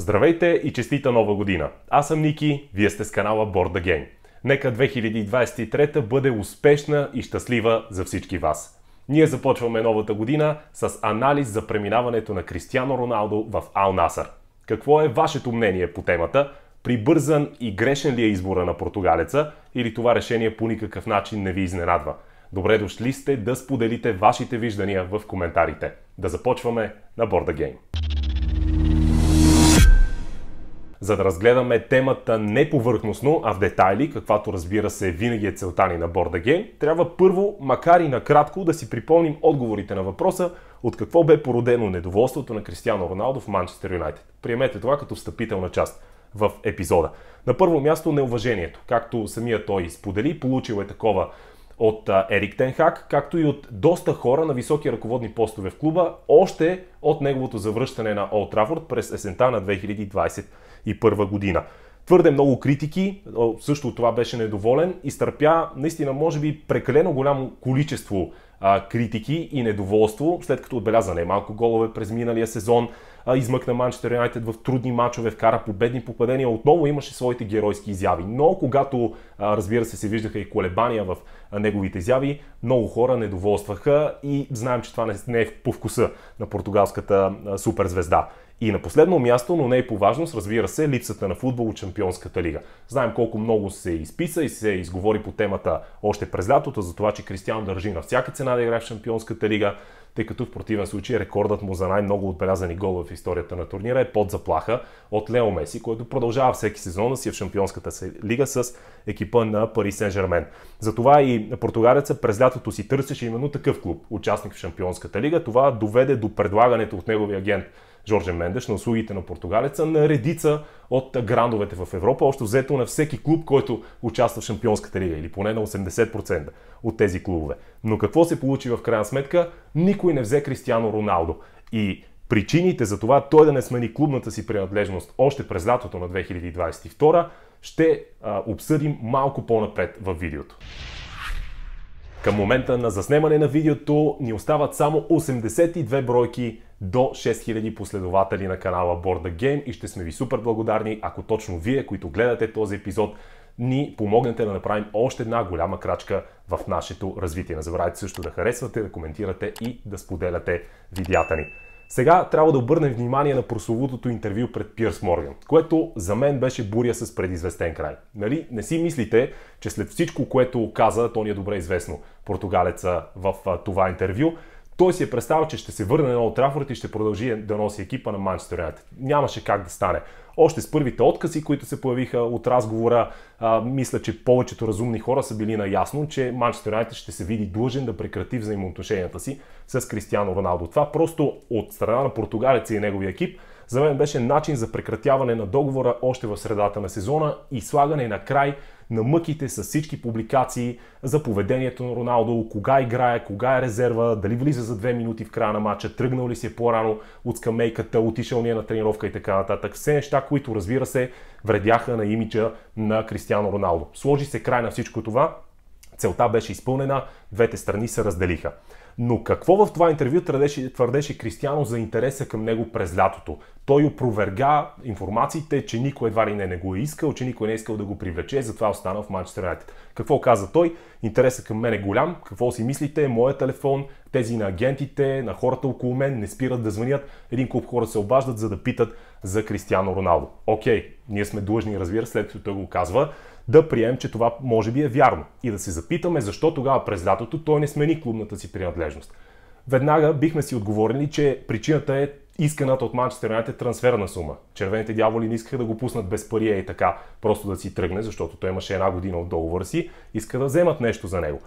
Здравейте и честита нова година! Аз съм Ники, вие сте с канала Board Game. Нека 2023 бъде успешна и щастлива за всички вас. Ние започваме новата година с анализ за преминаването на Кристиано Роналдо в Ал Насър. Какво е вашето мнение по темата? Прибързан и грешен ли е избора на португалеца или това решение по никакъв начин не ви изненадва? Добре дошли сте да споделите вашите виждания в коментарите. Да започваме на Board Game за да разгледаме темата не повърхностно, а в детайли, каквато разбира се винаги е целта ни на Бордаге, трябва първо, макар и накратко, да си припомним отговорите на въпроса от какво бе породено недоволството на Кристиано Роналдо в Манчестър Юнайтед. Приемете това като встъпителна част в епизода. На първо място неуважението. Както самия той сподели, получил е такова от Ерик Тенхак, както и от доста хора на високи ръководни постове в клуба, още от неговото завръщане на Олд Трафорд през есента на 2020 2021 година. Твърде много критики, също това беше недоволен, и изтърпя наистина може би прекалено голямо количество а, критики и недоволство, след като отбеляза немалко голове през миналия сезон, а, измъкна Манчестър Юнайтед в трудни мачове, вкара победни попадения, отново имаше своите геройски изяви. Но когато, а, разбира се, се виждаха и колебания в неговите изяви, много хора недоволстваха и знаем, че това не е по вкуса на португалската суперзвезда. И на последно място, но не и е по важност, разбира се, липсата на футбол от Чемпионската лига. Знаем колко много се изписа и се изговори по темата още през лятото, за това, че Кристиан държи на всяка цена да играе в Чемпионската лига, тъй като в противен случай рекордът му за най-много отбелязани гола в историята на турнира е под заплаха от Лео Меси, който продължава всеки сезон да си е в Шампионската лига с екипа на Пари Сен Жермен. Затова и португалеца през лятото си търсеше именно такъв клуб, участник в Шампионската лига. Това доведе до предлагането от неговия агент Жорже Мендеш, на услугите на португалеца, на редица от грандовете в Европа, още взето на всеки клуб, който участва в Шампионската лига, или поне на 80% от тези клубове. Но какво се получи в крайна сметка? Никой не взе Кристиано Роналдо. И причините за това той да не смени клубната си принадлежност още през лятото на 2022 ще а, обсъдим малко по-напред в видеото. Към момента на заснемане на видеото ни остават само 82 бройки до 6000 последователи на канала Board Game и ще сме ви супер благодарни, ако точно вие, които гледате този епизод, ни помогнете да направим още една голяма крачка в нашето развитие. Не забравяйте също да харесвате, да коментирате и да споделяте видеята ни. Сега трябва да обърнем внимание на прословутото интервю пред Пирс Морган, което за мен беше буря с предизвестен край. Нали, не си мислите, че след всичко, което каза, то ни е добре известно португалеца в това интервю, той си е представил, че ще се върне на Олд и ще продължи да носи екипа на Манчестър Юнайтед. Нямаше как да стане. Още с първите откази, които се появиха от разговора, а, мисля, че повечето разумни хора са били наясно, че Манчестър Юнайтед ще се види длъжен да прекрати взаимоотношенията си с Кристиано Роналдо. Това просто от страна на португалеца и неговия екип за мен беше начин за прекратяване на договора още в средата на сезона и слагане на край на мъките с всички публикации за поведението на Роналдо, кога играе, кога е резерва, дали влиза за 2 минути в края на матча, тръгнал ли си е по-рано от скамейката, отишъл ли е на тренировка и така нататък. Все неща, които разбира се вредяха на имиджа на Кристиано Роналдо. Сложи се край на всичко това, целта беше изпълнена, двете страни се разделиха. Но какво в това интервю твърдеше, твърдеше Кристиано за интереса към него през лятото? Той опроверга информациите, че никой едва ли не, не го е искал, че никой не е искал да го привлече, затова е остана в Манчестър Юнайтед. Какво каза той? Интереса към мен е голям, какво си мислите, моят телефон, тези на агентите, на хората около мен не спират да звънят, един клуб хора се обаждат, за да питат за Кристиано Роналдо. Окей, ние сме длъжни, разбира, след като той го казва, да приемем, че това може би е вярно и да се запитаме защо тогава през лятото той не смени клубната си принадлежност. Веднага бихме си отговорили, че причината е исканата от Манчестър Юнайтед трансферна сума. Червените дяволи не искаха да го пуснат без пари и така, просто да си тръгне, защото той имаше една година от договора си, иска да вземат нещо за него.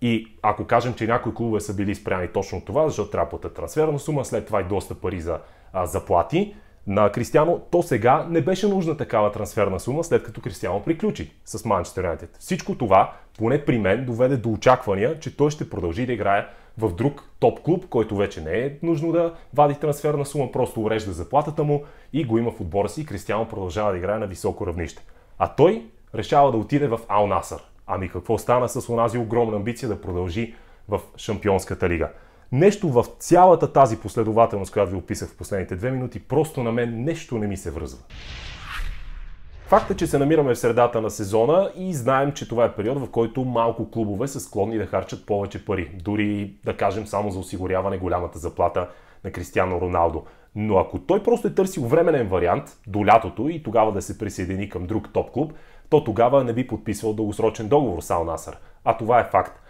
И ако кажем, че някои клубове са били спряни точно това, защото трябва да трансферна сума, след това и доста пари за а, заплати, на Кристиано, то сега не беше нужна такава трансферна сума, след като Кристиано приключи с Манчестър Юнайтед. Всичко това, поне при мен, доведе до очаквания, че той ще продължи да играе в друг топ клуб, който вече не е нужно да вади трансферна сума, просто урежда заплатата му и го има в отбора си и Кристиано продължава да играе на високо равнище. А той решава да отиде в Ал Насър. Ами какво стана с онази огромна амбиция да продължи в Шампионската лига? Нещо в цялата тази последователност, която ви описах в последните две минути, просто на мен нещо не ми се връзва. Факт е, че се намираме в средата на сезона и знаем, че това е период, в който малко клубове са склонни да харчат повече пари. Дори да кажем само за осигуряване голямата заплата на Кристиано Роналдо. Но ако той просто е търсил временен вариант до лятото и тогава да се присъедини към друг топ клуб, то тогава не би подписвал дългосрочен договор с Ал Насър. А това е факт.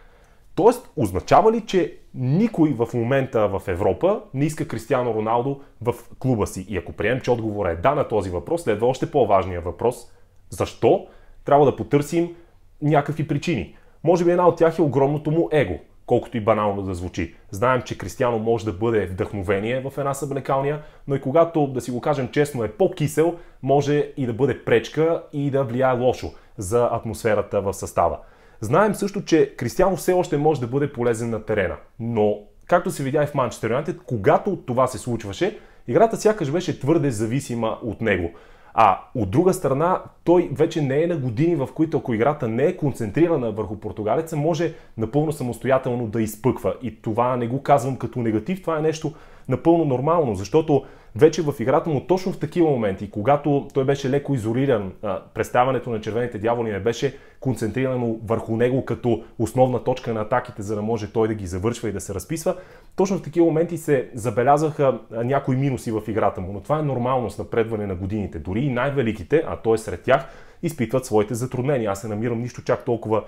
Тоест, означава ли, че никой в момента в Европа не иска Кристиано Роналдо в клуба си. И ако прием, че отговора е да на този въпрос, следва още по-важния въпрос. Защо? Трябва да потърсим някакви причини. Може би една от тях е огромното му его, колкото и банално да звучи. Знаем, че Кристиано може да бъде вдъхновение в една съблекалния, но и когато, да си го кажем честно, е по-кисел, може и да бъде пречка и да влияе лошо за атмосферата в състава. Знаем също, че Кристиано все още може да бъде полезен на терена, но както се видя и в Манчестър Юнайтед, когато това се случваше, играта сякаш беше твърде зависима от него. А от друга страна, той вече не е на години, в които ако играта не е концентрирана върху португалеца, може напълно самостоятелно да изпъква. И това не го казвам като негатив, това е нещо напълно нормално, защото вече в играта му точно в такива моменти, когато той беше леко изолиран, представането на червените дяволи не беше концентрирано върху него като основна точка на атаките, за да може той да ги завършва и да се разписва, точно в такива моменти се забелязаха някои минуси в играта му. Но това е нормално с напредване на годините. Дори и най-великите, а той е сред тях, изпитват своите затруднения. Аз се намирам нищо чак толкова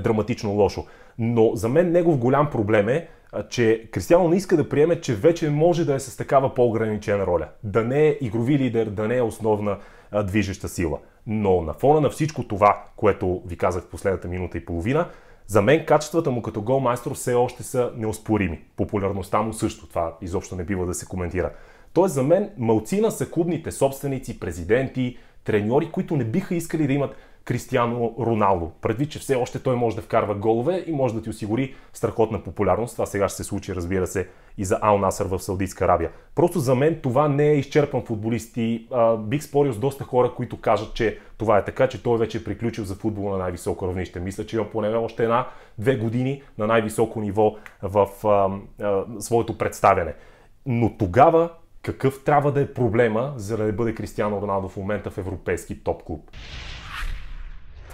драматично лошо. Но за мен негов голям проблем е, че Кристиано не иска да приеме, че вече може да е с такава по-ограничена роля. Да не е игрови лидер, да не е основна движеща сила. Но на фона на всичко това, което ви казах в последната минута и половина, за мен качествата му като голмайстор все още са неоспорими. Популярността му също, това изобщо не бива да се коментира. Тоест за мен малцина са клубните собственици, президенти, треньори, които не биха искали да имат Кристиано Роналдо. Предвид, че все още той може да вкарва голове и може да ти осигури страхотна популярност. Това сега ще се случи, разбира се, и за Ал Насър в Саудитска Арабия. Просто за мен това не е изчерпан футболист и а, бих спорил с доста хора, които кажат, че това е така, че той вече е приключил за футбол на най-високо равнище. Мисля, че има поне още една-две години на най-високо ниво в а, а, своето представяне. Но тогава какъв трябва да е проблема, за да не бъде Кристиано Роналдо в момента в европейски топ клуб?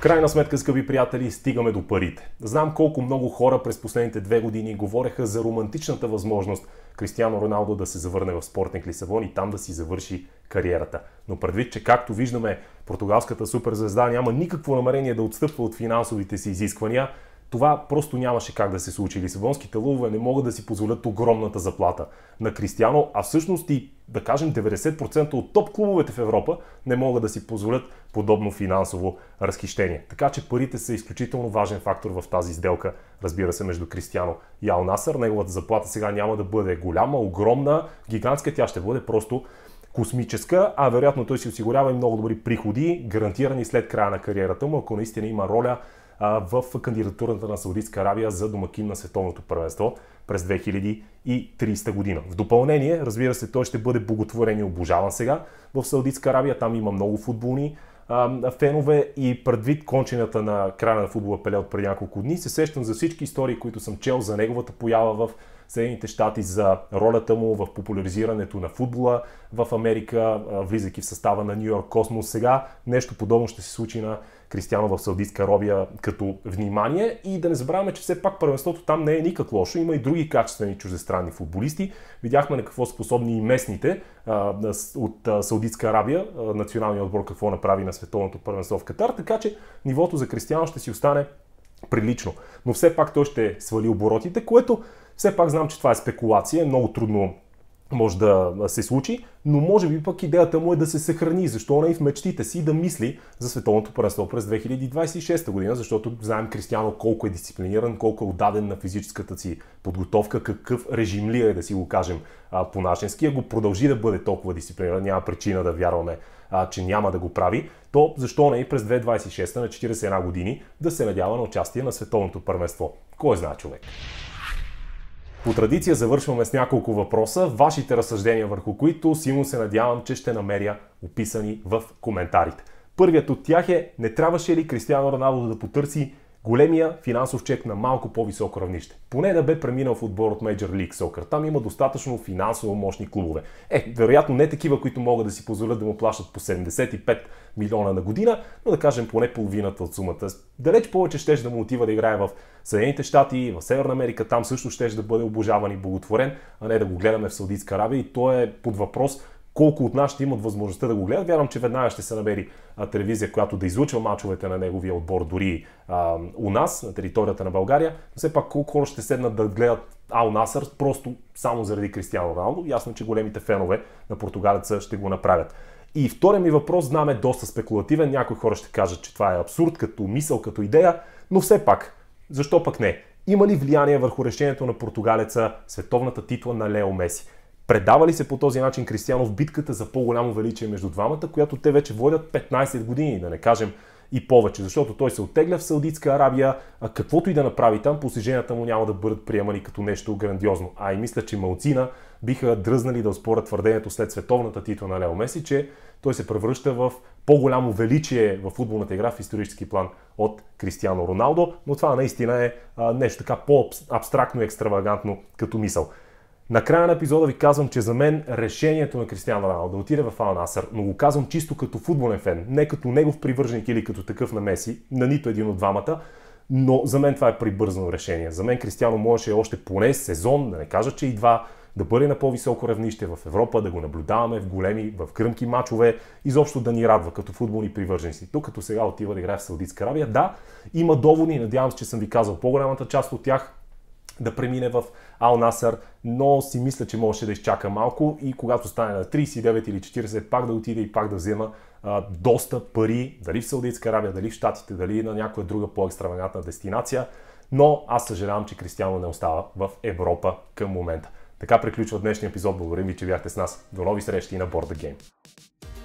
крайна сметка, скъпи приятели, стигаме до парите. Знам колко много хора през последните две години говореха за романтичната възможност Кристиано Роналдо да се завърне в Спортник Лисабон и там да си завърши кариерата. Но предвид, че както виждаме, португалската суперзвезда няма никакво намерение да отстъпва от финансовите си изисквания, това просто нямаше как да се случи. Лисабонските лъвове не могат да си позволят огромната заплата на Кристиано, а всъщност и да кажем 90% от топ клубовете в Европа не могат да си позволят подобно финансово разхищение. Така че парите са изключително важен фактор в тази сделка, разбира се, между Кристиано и Алнасър. Неговата заплата сега няма да бъде голяма, огромна, гигантска, тя ще бъде просто космическа, а вероятно той си осигурява и много добри приходи, гарантирани след края на кариерата му, ако наистина има роля в кандидатурата на Саудитска Аравия за домакин на световното първенство през 2030 година. В допълнение, разбира се, той ще бъде боготворен и обожаван сега в Саудитска Аравия. Там има много футболни фенове и предвид кончената на края на футбола Пеле от преди няколко дни, се сещам за всички истории, които съм чел за неговата поява в Съединените щати за ролята му в популяризирането на футбола в Америка, влизайки в състава на Нью Йорк Космос. Сега нещо подобно ще се случи на Кристиано в Саудитска Аравия като внимание. И да не забравяме, че все пак първенството там не е никак лошо. Има и други качествени чуждестранни футболисти. Видяхме на какво способни и местните от Саудитска Арабия, националния отбор какво направи на световното първенство в Катар. Така че нивото за Кристиано ще си остане прилично. Но все пак той ще свали оборотите, което все пак знам, че това е спекулация, много трудно може да се случи, но може би пък идеята му е да се съхрани, защо не и в мечтите си да мисли за световното първенство през 2026 година, защото знаем Кристиано колко е дисциплиниран, колко е отдаден на физическата си подготовка, какъв режим ли е да си го кажем по нашенски, го продължи да бъде толкова дисциплиниран, няма причина да вярваме, че няма да го прави, то защо не и през 2026 на 41 години да се надява на участие на световното първенство? Кой знае човек? По традиция завършваме с няколко въпроса, вашите разсъждения върху които силно се надявам, че ще намеря описани в коментарите. Първият от тях е, не трябваше ли Кристиано Роналдо да потърси големия финансов чек на малко по-високо равнище. Поне да бе преминал в отбор от Major League Soccer. Там има достатъчно финансово мощни клубове. Е, вероятно не такива, които могат да си позволят да му плащат по 75 милиона на година, но да кажем поне половината от сумата. Далеч повече щеш да му отива да играе в Съединените щати, в Северна Америка, там също ще да бъде обожаван и боготворен, а не да го гледаме в Саудитска Аравия и то е под въпрос колко от нас ще имат възможността да го гледат. Вярвам, че веднага ще се намери телевизия, която да излучва мачовете на неговия отбор дори а, у нас, на територията на България. Но все пак колко хора ще седнат да гледат Ал Насър просто само заради Кристиано Роналдо. Ясно, че големите фенове на португалеца ще го направят. И втория ми въпрос, знам е доста спекулативен. Някои хора ще кажат, че това е абсурд като мисъл, като идея, но все пак, защо пък не? Има ли влияние върху решението на португалеца световната титла на Лео Меси? Предава ли се по този начин Кристиано в битката за по-голямо величие между двамата, която те вече водят 15 години, да не кажем и повече, защото той се оттегля в Саудитска Арабия, а каквото и да направи там, постиженията му няма да бъдат приемани като нещо грандиозно. А и мисля, че малцина биха дръзнали да успорят твърдението след световната титла на Лео Меси, че той се превръща в по-голямо величие в футболната игра в исторически план от Кристиано Роналдо, но това наистина е а, нещо така по-абстрактно и екстравагантно като мисъл. На края на епизода ви казвам, че за мен решението на Кристиан Ронал да отиде в Ал Насър, но го казвам чисто като футболен фен, не като негов привърженик или като такъв на Меси, на нито един от двамата, но за мен това е прибързано решение. За мен Кристиано можеше още поне сезон, да не кажа, че и два, да бъде на по-високо равнище в Европа, да го наблюдаваме в големи, в кръмки мачове, изобщо да ни радва като футболни привърженици. Тук като сега отива да играе в Саудитска Арабия, да, има доводи, надявам се, че съм ви казал по-голямата част от тях, да премине в Ал Насър, но си мисля, че можеше да изчака малко и когато стане на 39 или 40, пак да отиде и пак да взема а, доста пари, дали в Саудитска Арабия, дали в Штатите, дали на някоя друга по-екстравагантна дестинация. Но аз съжалявам, че Кристиано не остава в Европа към момента. Така приключва днешния епизод. Благодарим ви, че бяхте с нас. До нови срещи на Board Game.